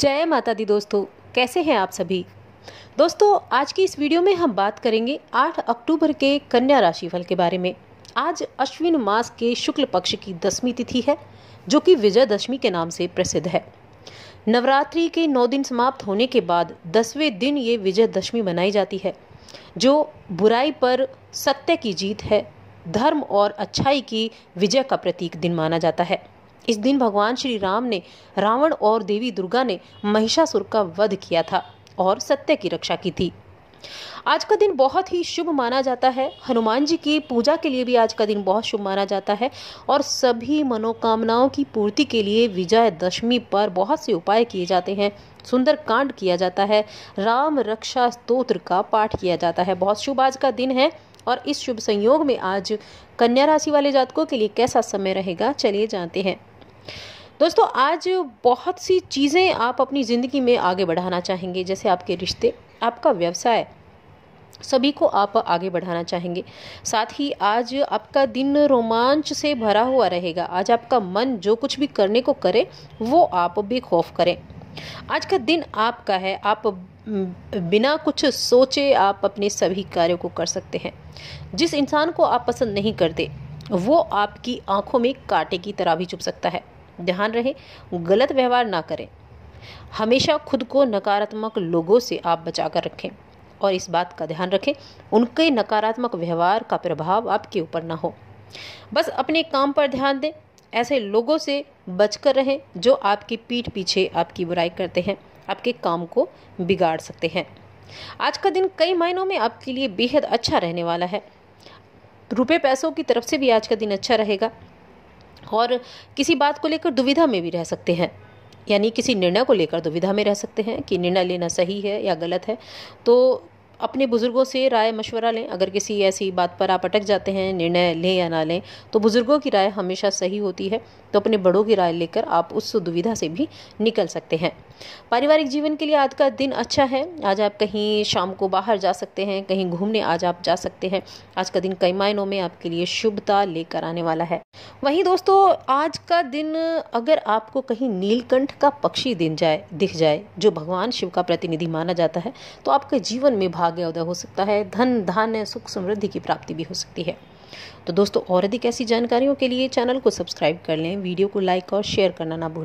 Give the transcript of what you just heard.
जय माता दी दोस्तों कैसे हैं आप सभी दोस्तों आज की इस वीडियो में हम बात करेंगे 8 अक्टूबर के कन्या राशि फल के बारे में आज अश्विन मास के शुक्ल पक्ष की दसवीं तिथि है जो कि विजयदशमी के नाम से प्रसिद्ध है नवरात्रि के नौ दिन समाप्त होने के बाद दसवें दिन ये विजयदशमी मनाई जाती है जो बुराई पर सत्य की जीत है धर्म और अच्छाई की विजय का प्रतीक दिन माना जाता है इस दिन भगवान श्री राम ने रावण और देवी दुर्गा ने महिषासुर का वध किया था और सत्य की रक्षा की थी आज का दिन बहुत ही शुभ माना जाता है हनुमान जी की पूजा के लिए भी आज का दिन बहुत शुभ माना जाता है और सभी मनोकामनाओं की पूर्ति के लिए विजयदशमी पर बहुत से उपाय किए जाते हैं सुंदर कांड किया जाता है राम रक्षा स्तोत्र का पाठ किया जाता है बहुत शुभ आज का दिन है और इस शुभ संयोग में आज कन्या राशि वाले जातकों के लिए कैसा समय रहेगा चलिए जानते हैं दोस्तों आज बहुत सी चीज़ें आप अपनी ज़िंदगी में आगे बढ़ाना चाहेंगे जैसे आपके रिश्ते आपका व्यवसाय सभी को आप आगे बढ़ाना चाहेंगे साथ ही आज आपका दिन रोमांच से भरा हुआ रहेगा आज आपका मन जो कुछ भी करने को करे वो आप बेखौफ करें आज का दिन आपका है आप बिना कुछ सोचे आप अपने सभी कार्यों को कर सकते हैं जिस इंसान को आप पसंद नहीं करते वो आपकी आंखों में कांटे की तरह भी चुप सकता है ध्यान रहे गलत व्यवहार ना करें हमेशा खुद को नकारात्मक लोगों से आप बचा कर रखें और इस बात का ध्यान रखें उनके नकारात्मक व्यवहार का प्रभाव आपके ऊपर ना हो बस अपने काम पर ध्यान दें ऐसे लोगों से बचकर रहें जो आपकी पीठ पीछे आपकी बुराई करते हैं आपके काम को बिगाड़ सकते हैं आज का दिन कई मायनों में आपके लिए बेहद अच्छा रहने वाला है रुपए पैसों की तरफ से भी आज का दिन अच्छा रहेगा और किसी बात को लेकर दुविधा में भी रह सकते हैं यानी किसी निर्णय को लेकर दुविधा में रह सकते हैं कि निर्णय लेना सही है या गलत है तो अपने बुज़ुर्गों से राय मशवरा लें अगर किसी ऐसी बात पर आप अटक जाते हैं निर्णय लें या ना लें तो बुज़ुर्गों की राय हमेशा सही होती है तो अपने बड़ों की राय लेकर आप उस दुविधा से भी निकल सकते हैं पारिवारिक जीवन के लिए आज का दिन अच्छा है आज आप कहीं शाम को बाहर जा सकते हैं कहीं घूमने आज आप जा सकते हैं आज का दिन कई मायनों में आपके लिए शुभता लेकर आने वाला है वहीं दोस्तों आज का दिन अगर आपको कहीं नीलकंठ का पक्षी दिन जाए दिख जाए जो भगवान शिव का प्रतिनिधि माना जाता है तो आपके जीवन में भाग उदय हो सकता है धन धान्य सुख समृद्धि की प्राप्ति भी हो सकती है तो दोस्तों और अधिक ऐसी जानकारियों के लिए चैनल को सब्सक्राइब कर लें वीडियो को लाइक और शेयर करना ना भूलें